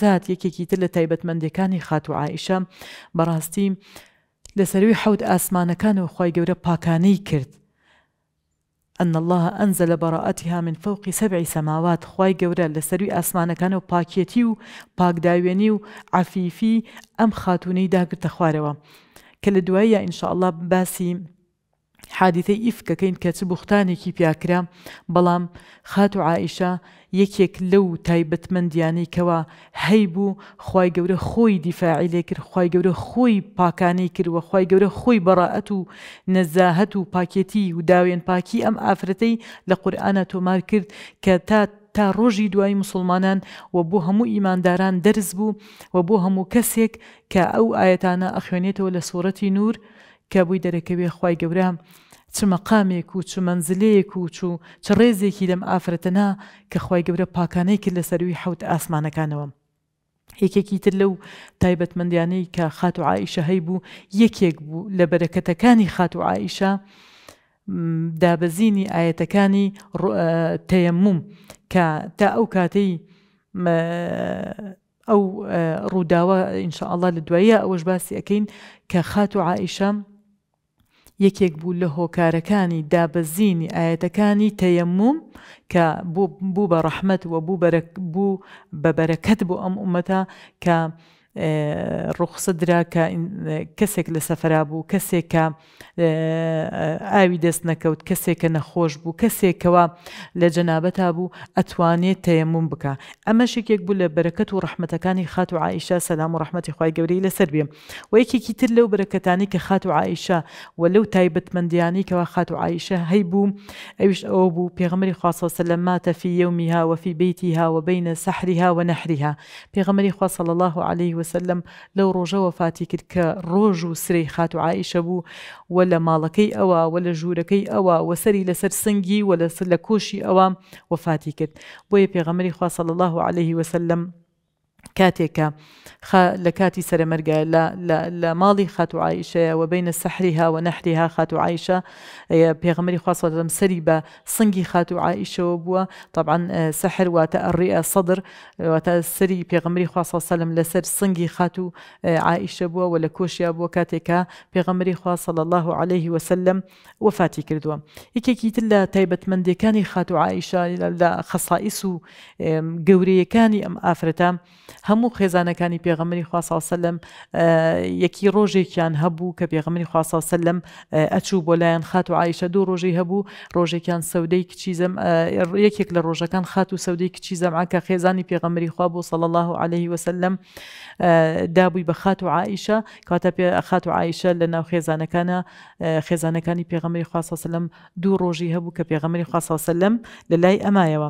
شەهرزاد یەکێکی تر لە تایبەتمەندەکانی خات و عیشە بەڕاستی لەسەروی حەوت ئاسمانەکانەوە خی گەورە پاکانەی کرد أن الله أنزل براءتها من فوق سبع سماوات خواي گەورە لەسەروی ئاسمانەکان و پاکێتی و پاکداوێنی و عفیفی ئەم خاتونەی داگرتە خوارەوە کە لە دوایە ئینشاءله باسی حادیتە ئیفکەکەین کەچ بوختانێکی پیاکرا بەڵام خات و عائیشە یەکێک لەو تایبەتمەندیانەی کەوا هەی بوو خی گەورە خۆی دیفاعی لێ کرد خی گەورە خۆی پاکانەی کردوە خی گەورە خۆی بەڕائەت و نەزاهەت و پاکێتی و داوێن پاکی ئەم ئافرەتەی لە قورآە تۆمار کرد کە تا تا ڕۆژی دوای مسلمانان و بۆ هەموو ئیمانداران دەرز بوو و بۆ هەموو کەسێک کە ئەو ئاەتانە ئەخوێنێتەوە لە سوورەتی نور، کە بووی دەرەکەوێ خی گەورە چ مەقامێک و چ منزلەیەک و چوو چ ڕێزێکی لەم ئافرەتەنا کە خی گەورە پاکانەی کرد لە سەروی حوت ئاسمانەکانەوە. یەکێکی تر لەو تایبەتمەندیانەی کە خات و عیشە هەی بوو یەکێک بوو لە بەرەکەتەکانی خات و عیشە دابەزینی ئاەتەکانی تەیەموم کە تا ئەو کاتەی ئەو ڕووداوە ئینشاءله لە دوایە ئەوەش باسی ئەەکەین کە خات و عائیشە یک یەکێک بوو لە هۆکارەکانی دابەزینی ئاەتەکانی تەیەموم کە بو بە ڕەحمت و بو بەرەک بو ببرکت بو ام امتا عومەتە ڕوخسەدرا کە کەسێک لە سەفرا بوو کەسێکە ئاوی دەست نەکەوت کەسێکە نەخۆش بوو کەسێکەوە لە جەنابەتا بوو ئەتوانێت تەیەمون بکە ئەمە شێکێک بوو لە بەرەکەت و ڕحمەتەکانی خات و عیشا سەسلام و ڕحمەتی خی گەورەی لەسەر بێم و یەکێکی تر لەو بەرەکەتانی کە خات و عیشا و لەو تایبەتمەندیانی کەەوە خات و عیشە هەی بوو ئەوش ئەو بوو پێغمەری خواستسە لە ماتەفی یومیها وەفی بیتیها و بینە سەحریها و نەحریها پێغمەری خواصل الله عليه وسلم لو روجا وفاتي كدك روجو سري خاتو عائشة بو ولا مالكي أوا ولا جوركي أوا وسري لسر سنجي ولا سلكوشي أوا وفاتي كد ويا بيغمري خوا صلى الله عليه وسلم كاتيكا خا لكاتي سرمرجا لا لا لا ماضي خاتو عائشة وبين سحرها ونحرها خاتو عائشة آه، بيغمري خاصة سريبة صنجي خاتو عائشة وبو طبعا آه، سحر وتأرئ صدر وتسري بيغمري خاصة سلم لسر صنجي خاتو آه، عائشة بوا ولا كوشيا بوا كاتيكا بيغمري خاصة الله عليه وسلم وفاتي كردو إكي كيت لا تايبة من كاني خاتو عائشة لا خصائصه قوري كاني أم آفرتا هەموو خێزانەکانی پێغەمەری خواساسە لەم یەکی ڕۆژێکیان هەبوو کە پێغەمەری خواساسە لەم ئەچوو بۆ لایەن خات و عیشە دوو ڕۆژی هەبوو ڕۆژێکیان سەودەی کچی زەم یەکێک لە ڕۆژەکان خات و سەودەی کچی زەمع کە خێزانی پێغەمەری خوا بۆ سەڵ الله عليه وسلم دابووی بە خات و عیشە کاتە پێ خات و عیشە لە ناو خێزانەکانە خێزانەکانی پێغەمەری خواسەسە لەم دوو ڕۆژی هەبوو کە پێغەمەری خواسەسە لەم لە لای ئەمایەوە.